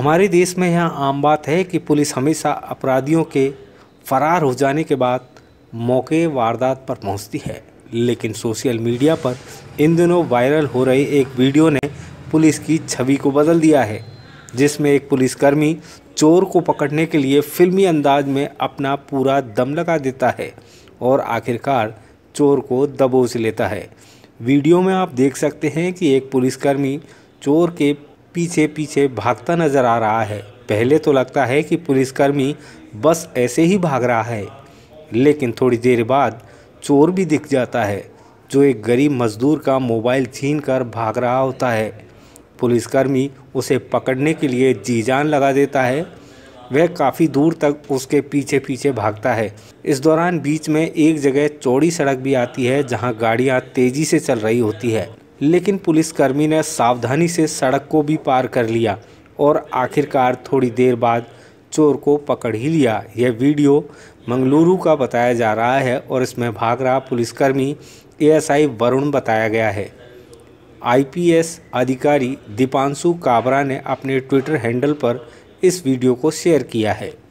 हमारे देश में यह आम बात है कि पुलिस हमेशा अपराधियों के फरार हो जाने के बाद मौके वारदात पर पहुंचती है लेकिन सोशल मीडिया पर इन दिनों वायरल हो रही एक वीडियो ने पुलिस की छवि को बदल दिया है जिसमें एक पुलिसकर्मी चोर को पकड़ने के लिए फिल्मी अंदाज में अपना पूरा दम लगा देता है और आखिरकार चोर को दबोच लेता है वीडियो में आप देख सकते हैं कि एक पुलिसकर्मी चोर के पीछे पीछे भागता नजर आ रहा है पहले तो लगता है कि पुलिसकर्मी बस ऐसे ही भाग रहा है लेकिन थोड़ी देर बाद चोर भी दिख जाता है जो एक गरीब मजदूर का मोबाइल छीन कर भाग रहा होता है पुलिसकर्मी उसे पकड़ने के लिए जी जान लगा देता है वह काफ़ी दूर तक उसके पीछे पीछे भागता है इस दौरान बीच में एक जगह चौड़ी सड़क भी आती है जहां गाड़ियां तेज़ी से चल रही होती है लेकिन पुलिसकर्मी ने सावधानी से सड़क को भी पार कर लिया और आखिरकार थोड़ी देर बाद चोर को पकड़ ही लिया यह वीडियो मंगलुरु का बताया जा रहा है और इसमें भाग रहा पुलिसकर्मी एएसआई वरुण बताया गया है आईपीएस अधिकारी दीपांशु काबरा ने अपने ट्विटर हैंडल पर इस वीडियो को शेयर किया है